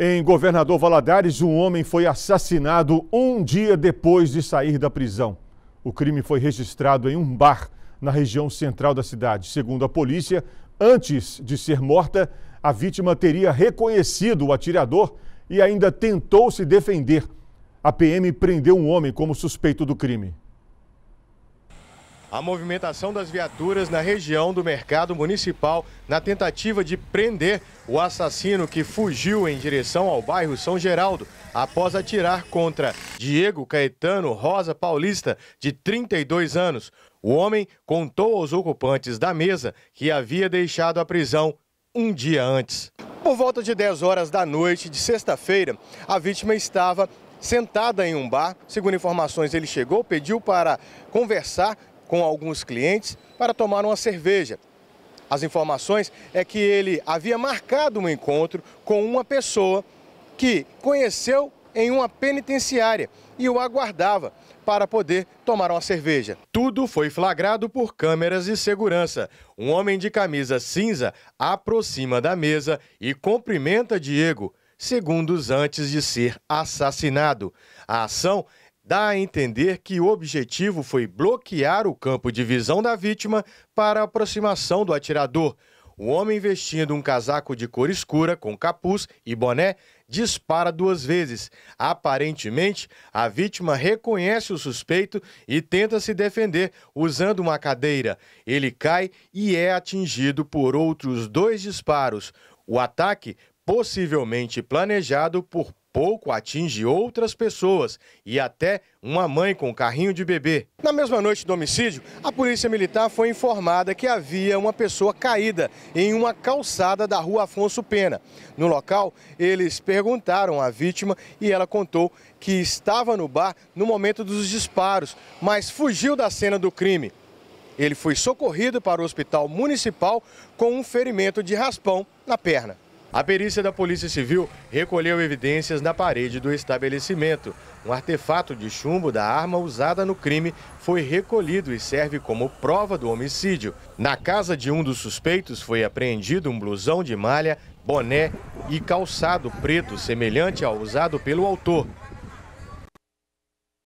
Em Governador Valadares, um homem foi assassinado um dia depois de sair da prisão. O crime foi registrado em um bar na região central da cidade. Segundo a polícia, antes de ser morta, a vítima teria reconhecido o atirador e ainda tentou se defender. A PM prendeu um homem como suspeito do crime a movimentação das viaturas na região do mercado municipal na tentativa de prender o assassino que fugiu em direção ao bairro São Geraldo após atirar contra Diego Caetano Rosa Paulista, de 32 anos. O homem contou aos ocupantes da mesa que havia deixado a prisão um dia antes. Por volta de 10 horas da noite de sexta-feira, a vítima estava sentada em um bar. Segundo informações, ele chegou, pediu para conversar com alguns clientes para tomar uma cerveja. As informações é que ele havia marcado um encontro com uma pessoa que conheceu em uma penitenciária e o aguardava para poder tomar uma cerveja. Tudo foi flagrado por câmeras de segurança. Um homem de camisa cinza aproxima da mesa e cumprimenta Diego, segundos antes de ser assassinado. A ação dá a entender que o objetivo foi bloquear o campo de visão da vítima para a aproximação do atirador. O homem vestindo um casaco de cor escura, com capuz e boné, dispara duas vezes. Aparentemente, a vítima reconhece o suspeito e tenta se defender usando uma cadeira. Ele cai e é atingido por outros dois disparos. O ataque possivelmente planejado por pouco atinge outras pessoas e até uma mãe com um carrinho de bebê. Na mesma noite do homicídio, a polícia militar foi informada que havia uma pessoa caída em uma calçada da rua Afonso Pena. No local, eles perguntaram à vítima e ela contou que estava no bar no momento dos disparos, mas fugiu da cena do crime. Ele foi socorrido para o hospital municipal com um ferimento de raspão na perna. A perícia da Polícia Civil recolheu evidências na parede do estabelecimento. Um artefato de chumbo da arma usada no crime foi recolhido e serve como prova do homicídio. Na casa de um dos suspeitos foi apreendido um blusão de malha, boné e calçado preto, semelhante ao usado pelo autor.